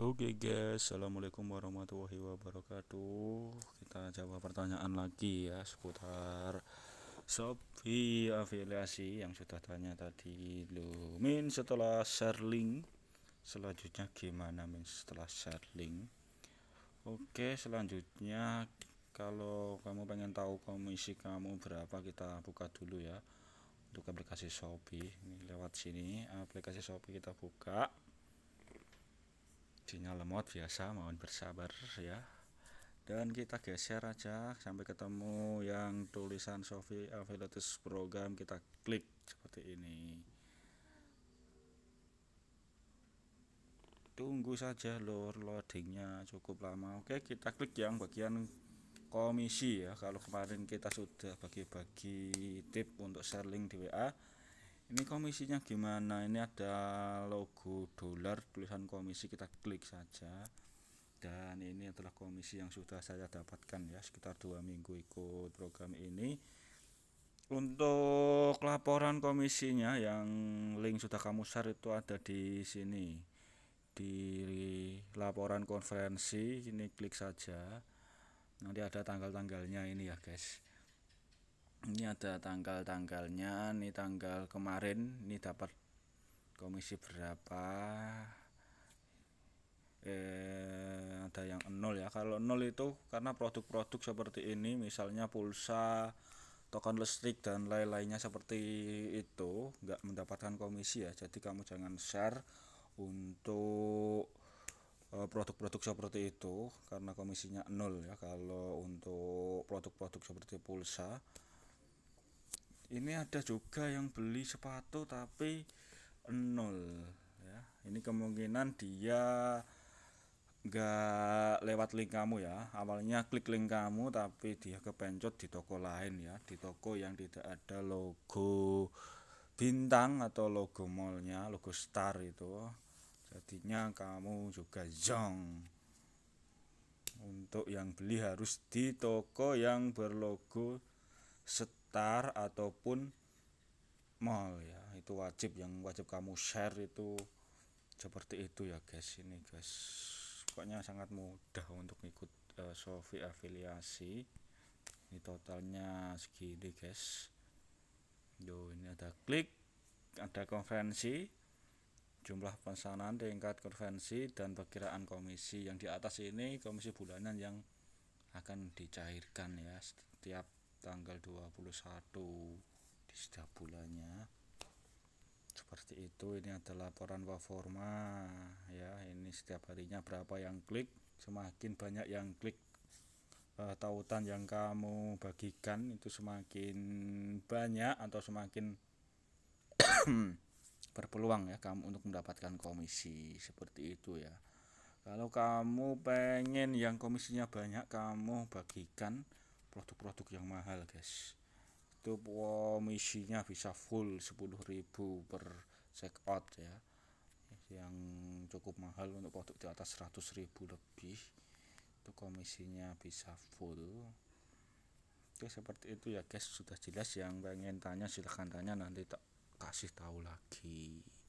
Oke okay guys, assalamualaikum warahmatullahi wabarakatuh. Kita jawab pertanyaan lagi ya seputar Shopee afiliasi yang sudah tanya tadi Lumin Min setelah share link, selanjutnya gimana min setelah share link? Oke, okay, selanjutnya kalau kamu pengen tahu komisi kamu berapa kita buka dulu ya untuk aplikasi Shopee ini lewat sini aplikasi Shopee kita buka Sinyal lemot biasa mohon bersabar ya dan kita geser aja sampai ketemu yang tulisan Sofi Avilatus program kita klik seperti ini tunggu saja lor loadingnya cukup lama oke kita klik yang bagian komisi ya kalau kemarin kita sudah bagi-bagi tip untuk sharing di WA ini komisinya gimana ini ada logo dolar tulisan komisi kita klik saja dan ini adalah komisi yang sudah saya dapatkan ya sekitar dua minggu ikut program ini untuk laporan komisinya yang link sudah kamu share itu ada di sini di laporan konferensi ini klik saja nanti ada tanggal-tanggalnya ini ya guys ini ada tanggal-tanggalnya ini tanggal kemarin ini dapat komisi berapa eh ada yang nol ya kalau nol itu karena produk-produk seperti ini misalnya pulsa token listrik dan lain-lainnya seperti itu nggak mendapatkan komisi ya jadi kamu jangan share untuk eh, produk-produk seperti itu karena komisinya nol ya kalau untuk produk-produk seperti pulsa ini ada juga yang beli sepatu tapi nol ya ini kemungkinan dia nggak lewat link kamu ya awalnya klik link kamu tapi dia kepencet di toko lain ya di toko yang tidak ada logo bintang atau logo mallnya logo star itu jadinya kamu juga jong untuk yang beli harus di toko yang berlogo set tar ataupun mall ya itu wajib yang wajib kamu share itu seperti itu ya guys ini guys pokoknya sangat mudah untuk ikut uh, eh, Sofi afiliasi ini totalnya segini guys Yo, ini ada klik ada konvensi jumlah pesanan tingkat konvensi dan perkiraan komisi yang di atas ini komisi bulanan yang akan dicairkan ya setiap tanggal 21 di setiap bulannya seperti itu ini ada laporan waforma ya ini setiap harinya berapa yang klik semakin banyak yang klik eh, tautan yang kamu bagikan itu semakin banyak atau semakin berpeluang ya kamu untuk mendapatkan komisi seperti itu ya kalau kamu pengen yang komisinya banyak kamu bagikan produk-produk yang mahal guys itu komisinya bisa full 10.000 per check out ya yang cukup mahal untuk produk di atas 100.000 lebih itu komisinya bisa full oke seperti itu ya guys sudah jelas yang pengen tanya silahkan tanya nanti tak kasih tahu lagi